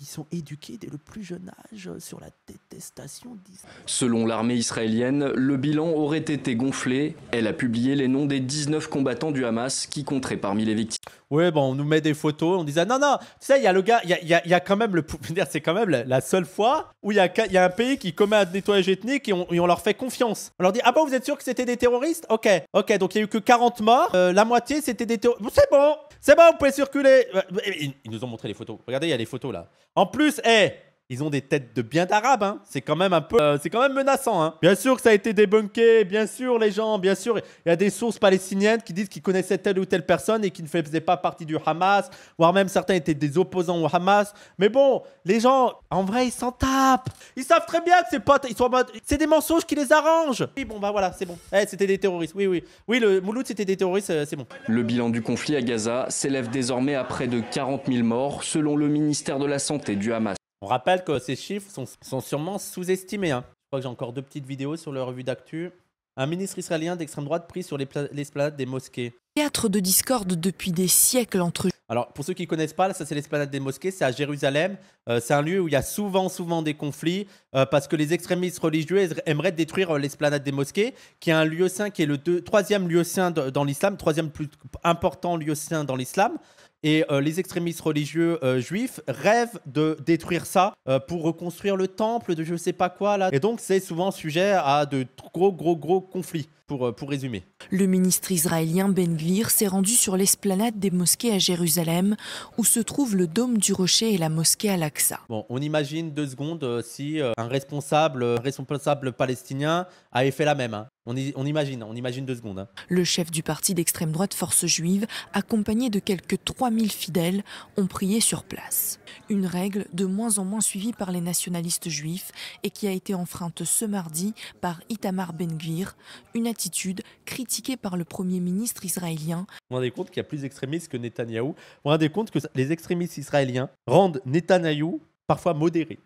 ils sont éduqués dès le plus jeune âge sur la détestation d'Israël. Selon l'armée israélienne, le bilan aurait été gonflé. Elle a publié les noms des 19 combattants du Hamas qui compteraient parmi les victimes. Oui, bon, on nous met des photos, on disait non, non, tu sais, il y a le gars, il y a, quand même le. C'est quand même la seule fois où il y a, un pays qui commet un nettoyage ethnique et on, leur fait confiance. On leur dit ah bon, vous êtes sûr que c'était des terroristes Ok, ok, donc il y a eu que 40 morts, euh, la moitié c'était des terroristes. c'est bon, c'est bon, vous pouvez circuler. Euh, ils nous ont montré les photos. Regardez, il y a les photos là. En plus, eh ils ont des têtes de bien d'arabes, hein. C'est quand même un peu, euh, c'est quand même menaçant, hein. Bien sûr que ça a été débunké, bien sûr les gens, bien sûr. Il y a des sources palestiniennes qui disent qu'ils connaissaient telle ou telle personne et qui ne faisaient pas partie du Hamas, voire même certains étaient des opposants au Hamas. Mais bon, les gens, en vrai, ils s'en tapent. Ils savent très bien que ces potes, ils sont c'est des mensonges qui les arrangent. Oui, bon, bah voilà, c'est bon. Eh, c'était des terroristes. Oui, oui, oui, le Mouloud, c'était des terroristes, euh, c'est bon. Le bilan du conflit à Gaza s'élève désormais à près de 40 000 morts, selon le ministère de la Santé du Hamas. On rappelle que ces chiffres sont, sûrement sous-estimés. Hein. Je crois que j'ai encore deux petites vidéos sur le revue d'actu. Un ministre israélien d'extrême droite pris sur l'esplanade des mosquées. Théâtre de discorde depuis des siècles entre... Alors, pour ceux qui ne connaissent pas, ça c'est l'esplanade des mosquées, c'est à Jérusalem. Euh, c'est un lieu où il y a souvent, souvent des conflits euh, parce que les extrémistes religieux aimeraient détruire euh, l'esplanade des mosquées, qui est un lieu saint, qui est le troisième lieu saint dans l'islam, troisième plus important lieu saint dans l'islam. Et euh, les extrémistes religieux euh, juifs rêvent de détruire ça euh, pour reconstruire le temple de je sais pas quoi là. Et donc c'est souvent sujet à de gros gros gros conflits. Euh, pour, résumer. Le ministre israélien Ben Gvir s'est rendu sur l'esplanade des mosquées à Jérusalem, où se trouve le dôme du rocher et la mosquée Al-Aqsa. Bon, on imagine deux secondes euh, si euh, un responsable, responsable palestinien avait fait la même. Hein. On, imagine, on imagine deux secondes. Hein. Le chef du parti d'extrême droite Force Juive, accompagné de quelques 3000 fidèles, ont prié sur place. Une règle de moins en moins suivie par les nationalistes juifs et qui a été enfreinte ce mardi par Itamar Ben Gvir, une attitude, critiquée par le Premier ministre israélien. Vous vous rendez compte qu'il y a plus d'extrémistes que Netanyahou. Vous vous rendez compte que les extrémistes israéliens rendent Netanyahou parfois modéré.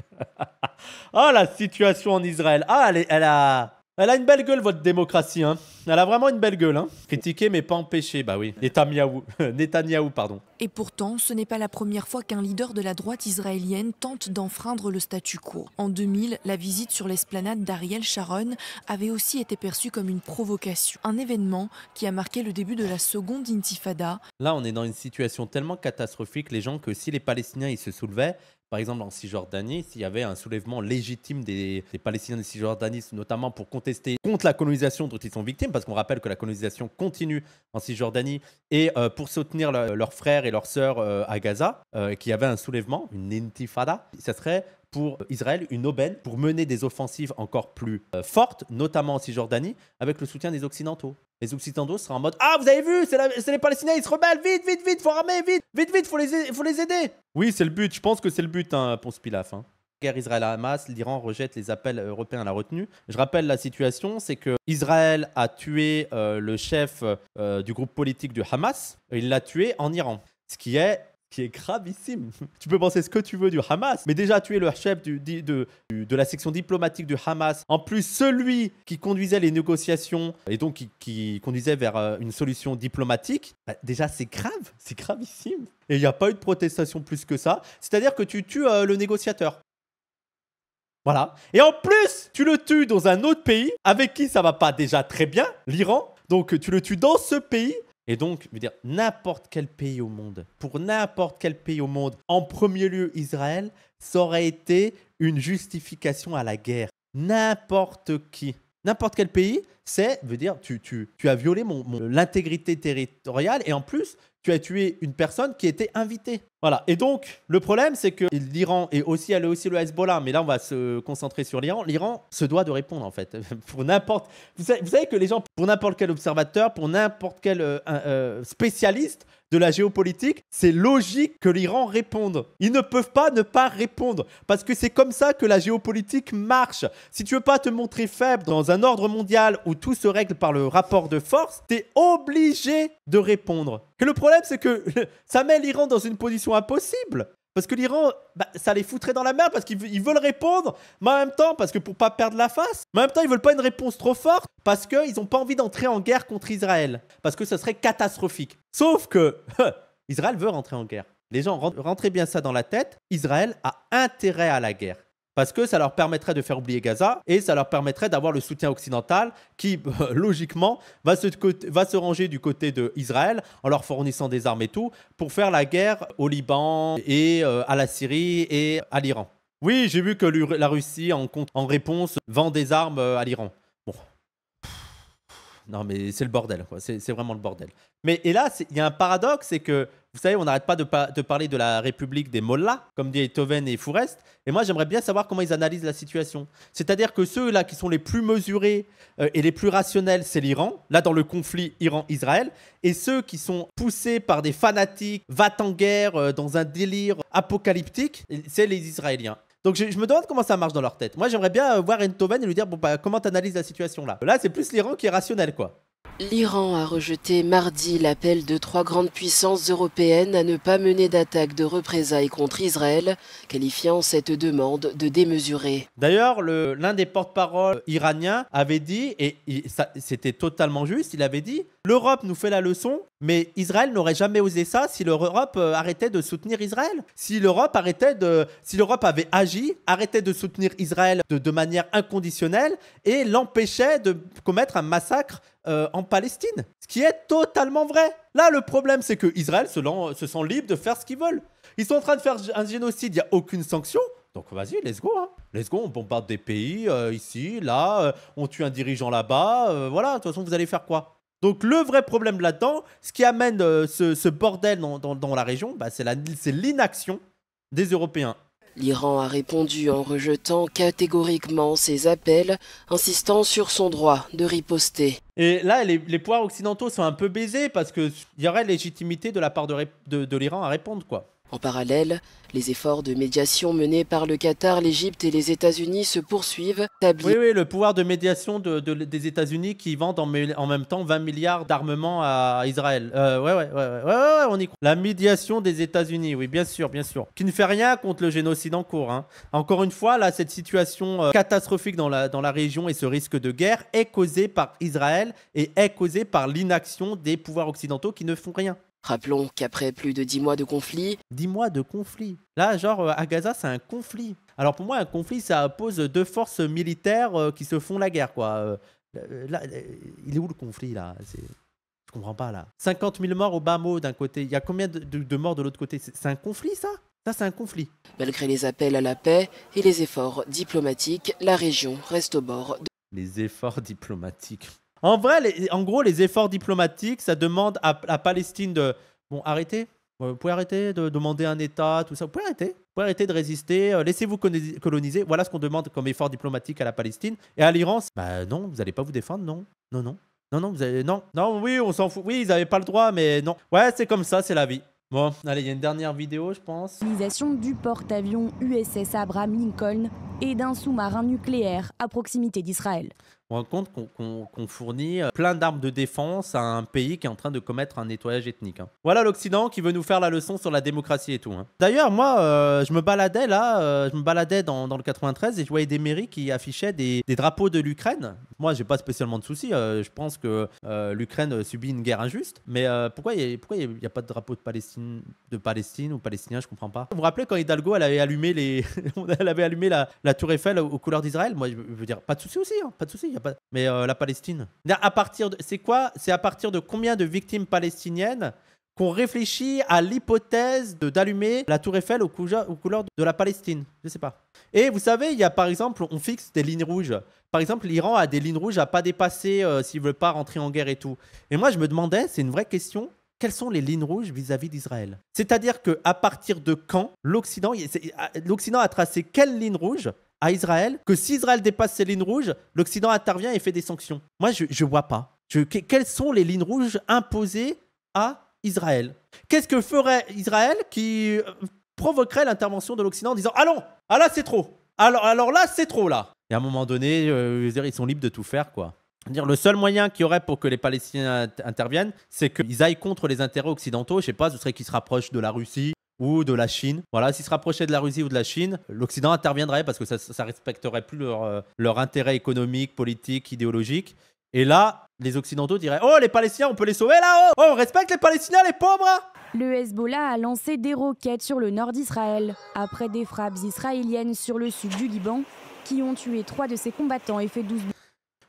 ah, la situation en Israël. Ah, elle, elle a elle a une belle gueule, votre démocratie. Hein. Elle a vraiment une belle gueule. Hein. Critiquer, mais pas empêcher. Bah oui. Netanyahou. pardon. Et pourtant, ce n'est pas la première fois qu'un leader de la droite israélienne tente d'enfreindre le statu quo. En 2000, la visite sur l'esplanade d'Ariel Sharon avait aussi été perçue comme une provocation. Un événement qui a marqué le début de la seconde intifada. Là, on est dans une situation tellement catastrophique, les gens, que si les Palestiniens ils se soulevaient, par exemple, en Cisjordanie, s'il y avait un soulèvement légitime des, Palestiniens Palestiniens de Cisjordanie, notamment pour contester contre la colonisation dont ils sont victimes, parce qu'on rappelle que la colonisation continue en Cisjordanie, et euh, pour soutenir leurs frères et leurs sœurs euh, à Gaza, qui euh, qu'il y avait un soulèvement, une intifada, ça serait pour Israël une aubaine pour mener des offensives encore plus fortes, notamment en Cisjordanie, avec le soutien des Occidentaux. Les Occidentaux seraient en mode Ah, vous avez vu, c'est les Palestiniens, ils se rebellent, vite, vite, vite, faut ramer, vite, vite, vite, faut les, faut les aider. Oui, c'est le but, je pense que c'est le but, hein, Ponce Pilaf. Hein. Guerre Israël-Hamas, l'Iran rejette les appels européens à la retenue. Je rappelle la situation, c'est que Israël a tué euh, le chef euh, du groupe politique du Hamas, il l'a tué en Iran, ce qui est qui est gravissime. Tu peux penser ce que tu veux du Hamas, mais déjà tu es le chef du, de, de, la section diplomatique du Hamas. En plus, celui qui conduisait les négociations et donc qui, conduisait vers euh, une solution diplomatique, bah, déjà c'est grave, c'est gravissime. Et il n'y a pas eu de protestation plus que ça. C'est-à-dire que tu tues euh, le négociateur. Voilà. Et en plus, tu le tues dans un autre pays avec qui ça va pas déjà très bien, l'Iran. Donc tu le tues dans ce pays et donc, je dire, n'importe quel pays au monde, pour n'importe quel pays au monde, en premier lieu Israël, ça aurait été une justification à la guerre. N'importe qui, n'importe quel pays, c'est, veut dire, tu, tu, as violé l'intégrité territoriale et en plus, tu as tué une personne qui était invitée. Voilà. Et donc, le problème, c'est que l'Iran est aussi, elle aussi le Hezbollah, mais là, on va se concentrer sur l'Iran. L'Iran se doit de répondre, en fait. pour n'importe. Vous savez, que les gens, pour n'importe quel observateur, pour n'importe quel euh, euh, spécialiste, de la géopolitique, c'est logique que l'Iran réponde. Ils ne peuvent pas ne pas répondre, parce que c'est comme ça que la géopolitique marche. Si tu veux pas te montrer faible dans un ordre mondial où tout se règle par le rapport de force, t'es obligé de répondre. Et le problème, c'est que ça met l'Iran dans une position impossible. Parce que l'Iran, bah, ça les foutrait dans la merde parce qu'ils veulent répondre, mais en même temps, parce que pour pas perdre la face, mais en même temps, ils veulent pas une réponse trop forte parce qu'ils n'ont pas envie d'entrer en guerre contre Israël. Parce que ce serait catastrophique. Sauf que Israël veut rentrer en guerre. Les gens, rentrez bien ça dans la tête, Israël a intérêt à la guerre parce que ça leur permettrait de faire oublier Gaza et ça leur permettrait d'avoir le soutien occidental qui, logiquement, va se, va se ranger du côté d'Israël en leur fournissant des armes et tout pour faire la guerre au Liban et euh, à la Syrie et à l'Iran. Oui, j'ai vu que la Russie, en, en réponse, vend des armes euh, à l'Iran non, mais c'est le bordel. C'est vraiment le bordel. Mais et là, il y a un paradoxe, c'est que, vous savez, on n'arrête pas de, parler de la République des Mollahs, comme dit Toven et Fourest. Et moi, j'aimerais bien savoir comment ils analysent la situation. C'est-à-dire que ceux-là qui sont les plus mesurés euh, et les plus rationnels, c'est l'Iran, là, dans le conflit Iran-Israël. Et ceux qui sont poussés par des fanatiques, va en guerre, euh, dans un délire apocalyptique, c'est les Israéliens. Donc je, me demande comment ça marche dans leur tête. Moi, j'aimerais bien euh, voir Entoven et lui dire bon, bah, comment t'analyses la situation là Là, c'est plus l'Iran qui est rationnel, quoi. L'Iran a rejeté mardi l'appel de trois grandes puissances européennes à ne pas mener d'attaque de représailles contre Israël, qualifiant cette demande de démesurée. D'ailleurs, l'un des porte-parole iraniens avait dit, et, c'était totalement juste, il avait dit L'Europe nous fait la leçon, mais Israël n'aurait jamais osé ça si l'Europe euh, arrêtait de soutenir Israël. Si l'Europe arrêtait de, si l'Europe avait agi, arrêtait de soutenir Israël de manière inconditionnelle et l'empêchait de commettre un massacre euh, en Palestine. Ce qui est totalement vrai. Là, le problème, c'est que Israël se, se sent libre de faire ce qu'ils veulent. Ils sont en train de faire un génocide, il n'y a aucune sanction. Donc vas-y, let's go. Hein. Let's go, on bombarde des pays, euh, ici, là, euh, on tue un dirigeant là-bas. voilà, de toute façon, vous allez faire quoi Donc le vrai problème là-dedans, ce qui amène ce, bordel dans, la région, bah, c'est l'inaction des Européens. L'Iran a répondu en rejetant catégoriquement ses appels, insistant sur son droit de riposter. Et là, les, les pouvoirs occidentaux sont un peu baisés parce qu'il y aurait légitimité de la part de l'Iran à répondre, quoi. En parallèle, les efforts de médiation menés par le Qatar, l'Égypte et les États-Unis se poursuivent. Oui, oui, le pouvoir de médiation des États-Unis qui vendent en, même temps 20 milliards d'armements à Israël. Euh, ouais, ouais, on y croit. La médiation des États-Unis, oui, bien sûr, bien sûr. Qui ne fait rien contre le génocide en cours. Hein. Encore une fois, là, cette situation euh, catastrophique dans la, dans la région et ce risque de guerre est causé par Israël et est causé par l'inaction des pouvoirs occidentaux qui ne font rien. Rappelons qu'après plus de 10 mois de conflit... 10 mois de conflit Là, genre, euh, à Gaza, c'est un conflit. Alors pour moi, un conflit, ça pose deux forces militaires euh, qui se font la guerre, quoi. Euh, là, il est où le conflit, là Je comprends pas, là. 50 000 morts au bas mot d'un côté. Il y a combien de, de morts de l'autre côté C'est un conflit, ça ça, c'est un conflit. Malgré les appels à la paix et les efforts diplomatiques, la région reste au bord de... Les efforts diplomatiques en vrai, en gros, les efforts diplomatiques, ça demande à, la Palestine de. Bon, arrêtez. Euh, vous pouvez arrêter de demander un État, tout ça. Vous pouvez arrêter. Vous pouvez arrêter de résister. Euh, laissez-vous coloniser. Voilà ce qu'on demande comme effort diplomatique à la Palestine. Et à l'Iran, bah non, vous n'allez pas vous défendre, non. Non, non. Non, non, vous avez... non. Non, oui, on s'en fout. Oui, ils n'avaient pas le droit, mais non. Ouais, c'est comme ça, c'est la vie. Bon, allez, il y a une dernière vidéo, je pense. ...utilisation du porte-avions USS Abraham Lincoln et d'un sous-marin nucléaire à proximité d'Israël on rend compte qu'on fournit euh, plein d'armes de défense à un pays qui est en train de commettre un nettoyage ethnique. Hein. Voilà l'Occident qui veut nous faire la leçon sur la démocratie et tout. Hein. D'ailleurs, moi, euh, je me baladais là, euh, je me baladais dans, le 93 et je voyais des mairies qui affichaient des, drapeaux de l'Ukraine. Moi, j'ai pas spécialement de soucis. je pense que l'Ukraine subit une guerre injuste. Mais pourquoi il n'y a, pas de drapeau de Palestine, de Palestine ou palestinien Je comprends pas. Vous vous rappelez quand Hidalgo, elle avait allumé, les... elle avait allumé la, tour Eiffel aux couleurs d'Israël Moi, je veux dire, pas de soucis aussi, hein, pas de soucis mais euh, la Palestine. partir C'est quoi C'est à partir de combien de victimes palestiniennes qu'on réfléchit à l'hypothèse d'allumer la tour Eiffel aux, couleurs de la Palestine. Je ne sais pas. Et vous savez, il y a par exemple, on fixe des lignes rouges. Par exemple, l'Iran a des lignes rouges à pas dépasser euh, s'il veut pas rentrer en guerre et tout. Et moi, je me demandais, c'est une vraie question, quelles sont les lignes rouges vis-à-vis d'Israël C'est-à-dire que à partir de quand l'Occident, l'Occident a tracé quelle ligne rouge à Israël que si Israël dépasse ses lignes rouges, l'Occident intervient et fait des sanctions. Moi, je ne vois pas. quelles sont les lignes rouges imposées à Israël Qu'est-ce que ferait Israël qui euh, provoquerait l'intervention de l'Occident en disant "Allons, ah, ah là c'est trop alors, là c'est trop là Et à un moment donné, euh, ils sont libres de tout faire quoi. Dire, le seul moyen qu'il y aurait pour que les Palestiniens interviennent, c'est qu'ils aillent contre les intérêts occidentaux. Je sais pas, ce serait qu'ils se rapprochent de la Russie, ou de la Chine. Voilà, s'ils se rapprochaient de la Russie ou de la Chine, l'Occident interviendrait parce que ça, respecterait plus euh, leur, intérêt économique, politique, idéologique. Et là, les Occidentaux diraient Oh, les Palestiniens, on peut les sauver là-haut Oh, on respecte les Palestiniens, les pauvres hein Le Hezbollah a lancé des roquettes sur le nord d'Israël, après des frappes israéliennes sur le sud du Liban, qui ont tué trois de ses combattants et fait 12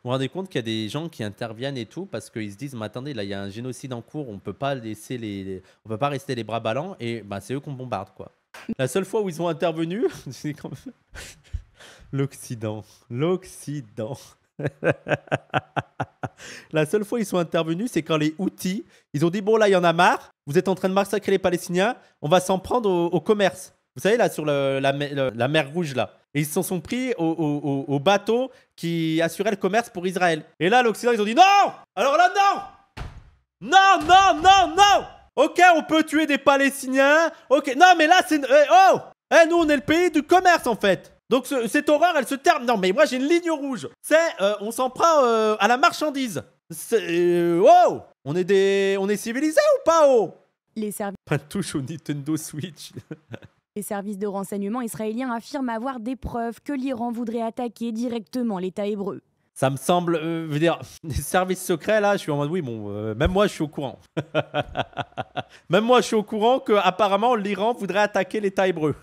vous rendez compte qu'il y a des gens qui interviennent et tout parce qu'ils se disent mais attendez là il y a un génocide en cours on peut pas laisser les, on peut pas rester les bras ballants et bah, c'est eux qu'on bombarde quoi la seule fois où ils ont intervenu c'est quand l'Occident l'Occident la seule fois où ils sont intervenus, c'est quand les outils, ils ont dit bon là, il y en a marre. Vous êtes en train de massacrer les Palestiniens. On va s'en prendre au, commerce. Vous savez là sur la, mer Rouge là, et ils s'en sont pris au, bateau qui assurait le commerce pour Israël. Et là, l'Occident, ils ont dit non Alors là, non Non, non, non, non Ok, on peut tuer des Palestiniens. Ok, non, mais là, c'est. Eh, oh Eh Nous, on est le pays du commerce, en fait. Donc, cette horreur, elle se termine. Non, mais moi, j'ai une ligne rouge. C'est. Euh, on s'en prend euh, à la marchandise. C'est. oh On est des. On est civilisés ou pas, oh Les services. Pas touche au Nintendo Switch Les services de renseignement israéliens affirment avoir des preuves que l'Iran voudrait attaquer directement l'État hébreu. Ça me semble, euh, veux dire, les services secrets là, je suis en mode oui, bon, euh, même moi je suis au courant. même moi je suis au courant que apparemment l'Iran voudrait attaquer l'État hébreu.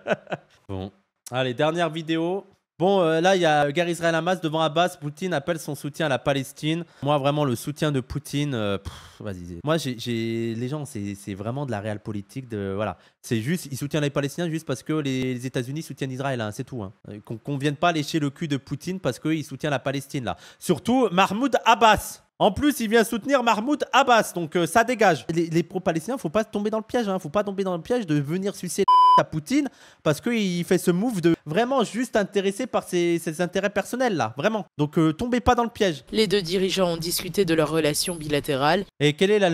bon, allez dernière vidéo. Bon, euh, là, il y a Gary Israel Hamas devant Abbas. Poutine appelle son soutien à la Palestine. Moi, vraiment, le soutien de Poutine, euh, vas-y. Moi, j'ai les gens, c'est vraiment de la réelle politique. De, voilà. C'est juste, ils soutiennent les Palestiniens juste parce que les, États-Unis soutiennent Israël. Hein, c'est tout. Hein. Euh, qu'on ne vienne pas lécher le cul de Poutine parce qu'il soutient la Palestine, là. Surtout Mahmoud Abbas. En plus, il vient soutenir Mahmoud Abbas, donc ça dégage. Les, pro-palestiniens, faut pas tomber dans le piège, hein, faut pas tomber dans le piège de venir sucer à Poutine parce qu'il fait ce move de vraiment juste intéressé par ses, intérêts personnels là, vraiment. Donc euh, tombez pas dans le piège. Les deux dirigeants ont discuté de leur relation bilatérale. Et quelle est la,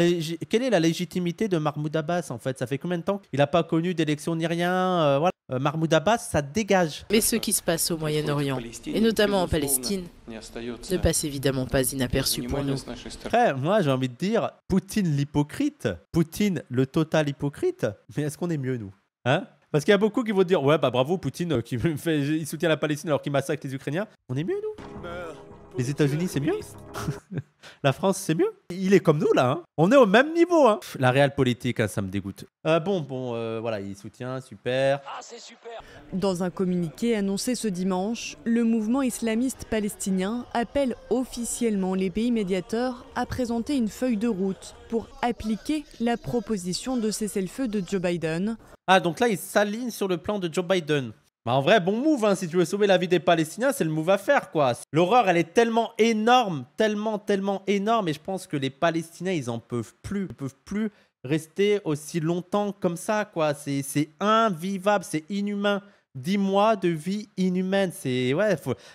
quelle est la légitimité de Mahmoud Abbas en fait Ça fait combien de temps Il n'a pas connu d'élection ni rien. Euh, voilà. Euh, Mahmoud Abbas, ça dégage. Mais ce qui se passe au Moyen-Orient, et notamment en Palestine, ne passe évidemment pas inaperçu pour nous. Après, moi j'ai envie de dire, Poutine l'hypocrite, Poutine le total hypocrite, mais est-ce qu'on est mieux nous Hein Parce qu'il y a beaucoup qui vont dire Ouais, bah bravo Poutine, euh, qui fait, il soutient la Palestine alors qu'il massacre les Ukrainiens. On est mieux, nous les États-Unis, c'est mieux La France, c'est mieux Il est comme nous, là. Hein. On est au même niveau. Hein. la réelle politique, hein, ça me dégoûte. Euh, bon, bon, euh, voilà, il soutient, super. Ah, c'est super Dans un communiqué annoncé ce dimanche, le mouvement islamiste palestinien appelle officiellement les pays médiateurs à présenter une feuille de route pour appliquer la proposition de cessez-le-feu de Joe Biden. Ah, donc là, il s'aligne sur le plan de Joe Biden. Bah, en vrai, bon move, hein, si tu veux sauver la vie des Palestiniens, c'est le move à faire, quoi. L'horreur, elle est tellement énorme, tellement, tellement énorme, et je pense que les Palestiniens, ils en peuvent plus, ils peuvent plus rester aussi longtemps comme ça, quoi. C'est invivable, c'est inhumain. Dix mois de vie inhumaine, c'est...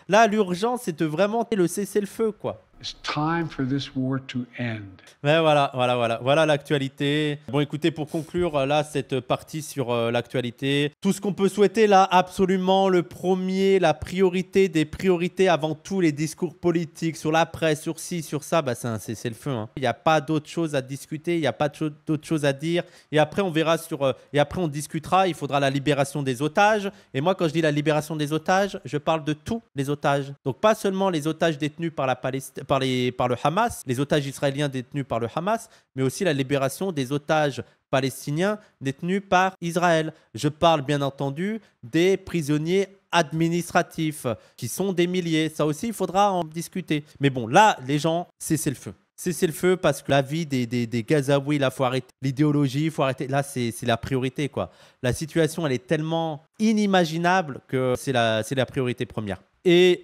là, l'urgence, c'est de vraiment le cesser le feu quoi. C'est time for this war to end. Mais voilà, voilà, voilà, voilà l'actualité. Bon, écoutez, pour conclure euh, là cette partie sur euh, l'actualité, tout ce qu'on peut souhaiter là, absolument le premier, la priorité des priorités avant tous les discours politiques sur la presse, sur ci, sur ça, bah c'est le feu Hein. Il n'y a pas d'autre chose à discuter, il n'y a pas d'autre chose à dire. Et après, on verra sur, euh, et après on discutera. Il faudra la libération des otages. Et moi, quand je dis la libération des otages, je parle de tous les otages. Donc pas seulement les otages détenus par la Palestine par, les, par le Hamas, les otages israéliens détenus par le Hamas, mais aussi la libération des otages palestiniens détenus par Israël. Je parle bien entendu des prisonniers administratifs, qui sont des milliers. Ça aussi, il faudra en discuter. Mais bon, là, les gens, cessez le feu. Cessez le feu parce que la vie des, des, Gazaouis, il faut arrêter l'idéologie, faut arrêter. Là, c'est la priorité, quoi. La situation, elle est tellement inimaginable que c'est la, la priorité première. Et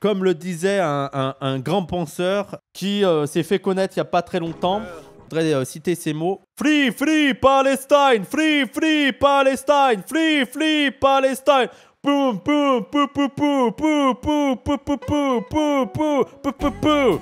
comme le disait un, grand penseur qui s'est fait connaître il n'y a pas très longtemps, je voudrais citer ces mots. Free, free Palestine, free, free Palestine, free, free Palestine. Poum, poum, pou, pou, pou, pou, pou, pou, pou, pou.